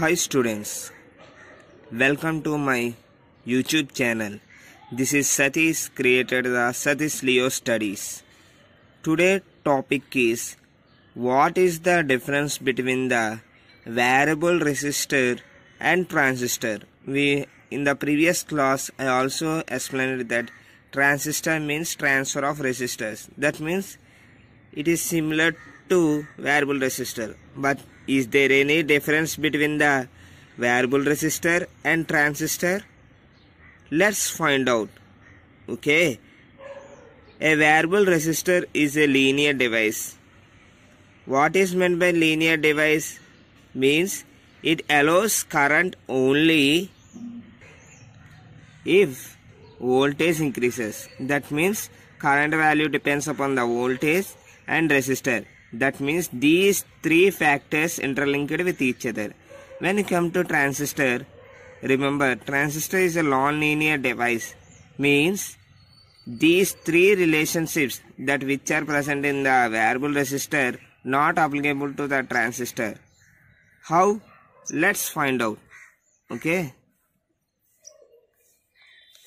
Hi students, welcome to my YouTube channel. This is Satish created the Satish Leo Studies. Today topic is what is the difference between the variable resistor and transistor. We in the previous class I also explained that transistor means transfer of resistors. That means it is similar to variable resistor but is there any difference between the variable resistor and transistor let's find out okay a variable resistor is a linear device what is meant by linear device means it allows current only if voltage increases that means current value depends upon the voltage and resistor that means these three factors interlinked with each other. When you come to transistor, remember transistor is a nonlinear device. Means these three relationships that which are present in the variable resistor not applicable to the transistor. How? Let's find out. Okay.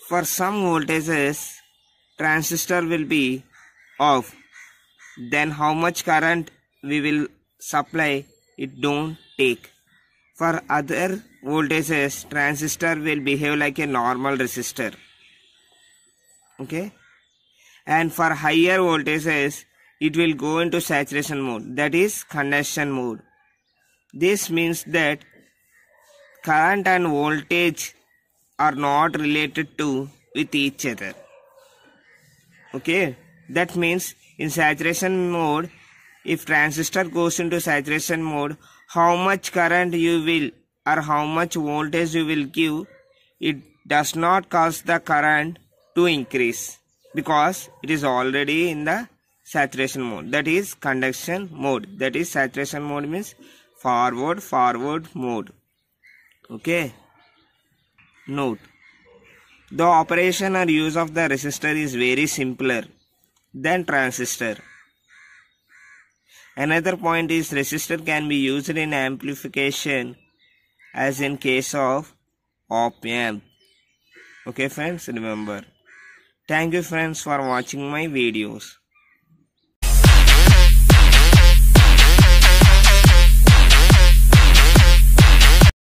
For some voltages, transistor will be off then how much current we will supply it don't take for other voltages transistor will behave like a normal resistor okay and for higher voltages it will go into saturation mode that is conduction mode this means that current and voltage are not related to with each other okay that means in saturation mode if transistor goes into saturation mode how much current you will or how much voltage you will give it does not cause the current to increase because it is already in the saturation mode that is conduction mode that is saturation mode means forward forward mode okay note the operation or use of the resistor is very simpler than transistor. Another point is resistor can be used in amplification as in case of op amp. Okay friends remember. Thank you friends for watching my videos.